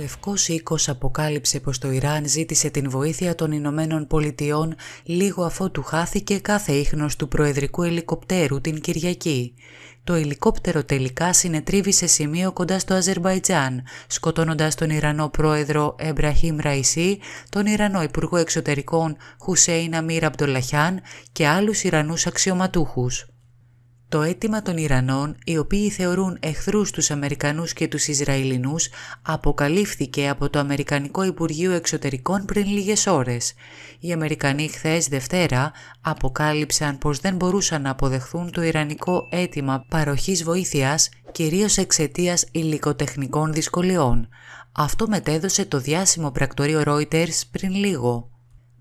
Λευκός Οίκος αποκάλυψε πως το Ιράν ζήτησε την βοήθεια των Ηνωμένων Πολιτειών λίγο αφού του χάθηκε κάθε ίχνος του προεδρικού ελικοπτέρου την Κυριακή. Το ελικόπτερο τελικά συνετρίβει σε σημείο κοντά στο Αζερβαϊτζάν, σκοτώνοντας τον Ιρανό πρόεδρο Εμπραχήμ Ραϊσί, τον Ιρανό Υπουργό Εξωτερικών Χουσέιν Αμίρ Αμπτολαχιάν και άλλους Ιρανούς αξιωματούχους. Το αίτημα των Ιρανών, οι οποίοι θεωρούν εχθρούς τους Αμερικανούς και τους Ισραηλινούς, αποκαλύφθηκε από το Αμερικανικό Υπουργείο Εξωτερικών πριν λίγες ώρες. Οι Αμερικανοί χθες Δευτέρα αποκάλυψαν πως δεν μπορούσαν να αποδεχθούν το Ιρανικό αίτημα παροχής βοήθειας, κυρίως εξαιτίας υλικοτεχνικών δυσκολιών. Αυτό μετέδωσε το διάσημο πρακτορείο Reuters πριν λίγο.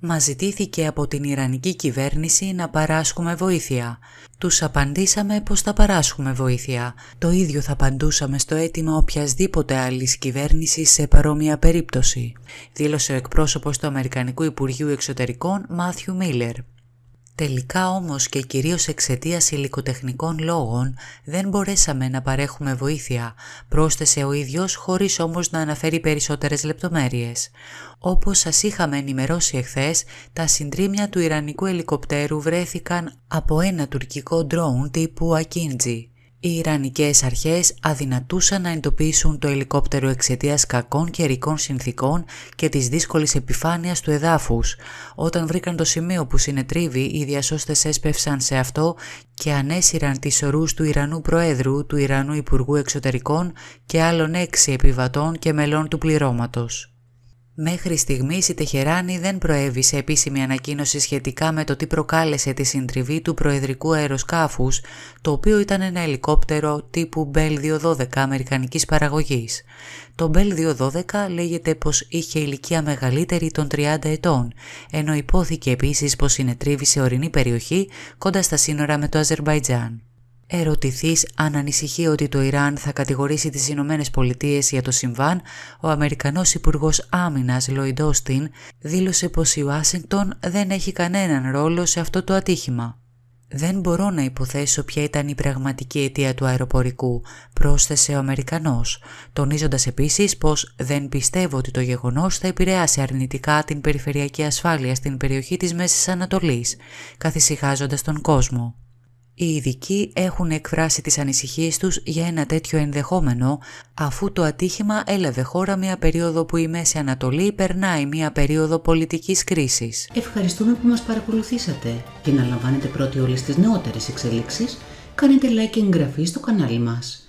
Μας ζητήθηκε από την Ιρανική κυβέρνηση να παράσχουμε βοήθεια. Τους απαντήσαμε πως θα παράσχουμε βοήθεια. Το ίδιο θα απαντούσαμε στο αίτημα οποιασδήποτε άλλης κυβέρνησης σε παρόμοια περίπτωση, δήλωσε ο εκπρόσωπος του Αμερικανικού Υπουργείου Εξωτερικών Μάθιου Μίλλερ. Τελικά όμως και κυρίως εξαιτίας υλικοτεχνικών λόγων δεν μπορέσαμε να παρέχουμε βοήθεια, πρόσθεσε ο ίδιος χωρίς όμως να αναφέρει περισσότερες λεπτομέρειες. Όπως σας είχαμε ενημερώσει εχθές, τα συντρίμια του Ιρανικού ελικοπτέρου βρέθηκαν από ένα τουρκικό ντρόουν τύπου Ακίντζι. Οι Ιρανικές αρχές αδυνατούσαν να εντοπίσουν το ελικόπτερο εξαιτίας κακών καιρικών συνθήκων και της δύσκολης επιφάνειας του εδάφους. Όταν βρήκαν το σημείο που συνετρίβει, οι διασώστες έσπευσαν σε αυτό και ανέσυραν τις ορούς του Ιρανού Προέδρου, του Ιρανού Υπουργού Εξωτερικών και άλλων έξι επιβατών και μελών του πληρώματος. Μέχρι στιγμής η Τεχεράνη δεν προέβη σε επίσημη ανακοίνωση σχετικά με το τι προκάλεσε τη συντριβή του προεδρικού αεροσκάφους, το οποίο ήταν ένα ελικόπτερο τύπου Bell 212 αμερικανικής παραγωγής. Το Bell 212 λέγεται πως είχε ηλικία μεγαλύτερη των 30 ετών, ενώ υπόθηκε επίσης πως σε ορεινή περιοχή κοντά στα σύνορα με το Αζερμπαϊτζάν. Ερωτηθείς αν ανησυχεί ότι το Ιράν θα κατηγορήσει τις Ηνωμένες Πολιτείες για το συμβάν, ο Αμερικανός Υπουργός Άμυνας Λόιντ Όστιν δήλωσε πως η Ουάσιγκτον δεν έχει κανέναν ρόλο σε αυτό το ατύχημα. «Δεν μπορώ να υποθέσω ποια ήταν η πραγματική αιτία του αεροπορικού», πρόσθεσε ο Αμερικανός, τονίζοντας επίσης πως «δεν πιστεύω ότι το γεγονός θα επηρεάσει αρνητικά την περιφερειακή ασφάλεια στην περιοχή της Μέσης Ανατολής», καθησυχάζοντας τον κόσμο. Οι ειδικοί έχουν εκφράσει τις ανησυχίες τους για ένα τέτοιο ενδεχόμενο, αφού το ατύχημα έλαβε χώρα μια περίοδο που η Μέση Ανατολή περνάει μια περίοδο πολιτικής κρίσης. Ευχαριστούμε που μας παρακολουθήσατε και να λαμβάνετε πρώτοι όλες τις νεότερες εξελίξεις, κάνετε like και εγγραφή στο κανάλι μας.